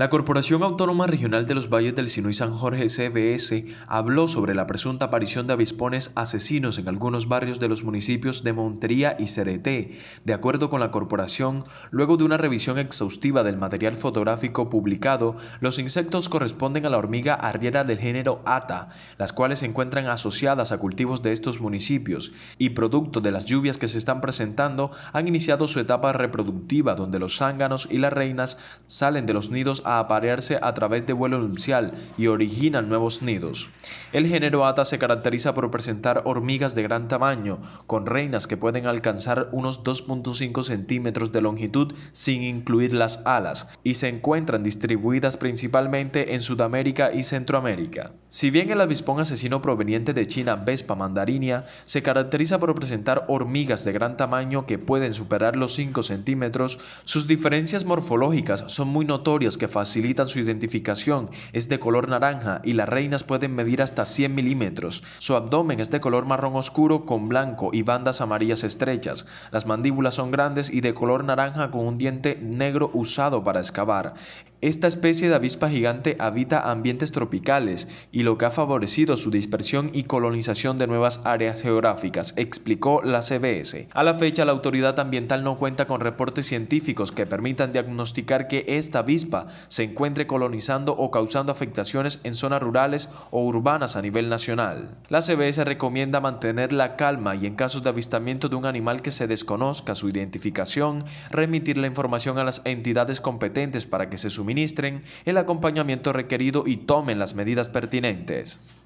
La Corporación Autónoma Regional de los Valles del Sino y San Jorge CBS habló sobre la presunta aparición de avispones asesinos en algunos barrios de los municipios de Montería y Cereté, de acuerdo con la corporación, luego de una revisión exhaustiva del material fotográfico publicado, los insectos corresponden a la hormiga arriera del género Ata, las cuales se encuentran asociadas a cultivos de estos municipios y producto de las lluvias que se están presentando han iniciado su etapa reproductiva donde los zánganos y las reinas salen de los nidos aparearse a través de vuelo nupcial y originan nuevos nidos. El género Ata se caracteriza por presentar hormigas de gran tamaño, con reinas que pueden alcanzar unos 2.5 centímetros de longitud sin incluir las alas, y se encuentran distribuidas principalmente en Sudamérica y Centroamérica. Si bien el avispón asesino proveniente de China, Vespa mandarinia, se caracteriza por presentar hormigas de gran tamaño que pueden superar los 5 centímetros, sus diferencias morfológicas son muy notorias que facilitan su identificación, es de color naranja y las reinas pueden medir hasta 100 milímetros. Su abdomen es de color marrón oscuro con blanco y bandas amarillas estrechas. Las mandíbulas son grandes y de color naranja con un diente negro usado para excavar. Esta especie de avispa gigante habita ambientes tropicales y lo que ha favorecido su dispersión y colonización de nuevas áreas geográficas, explicó la CBS. A la fecha, la autoridad ambiental no cuenta con reportes científicos que permitan diagnosticar que esta avispa se encuentre colonizando o causando afectaciones en zonas rurales o urbanas a nivel nacional. La CBS recomienda mantener la calma y en casos de avistamiento de un animal que se desconozca su identificación, remitir la información a las entidades competentes para que se suministre administren el acompañamiento requerido y tomen las medidas pertinentes.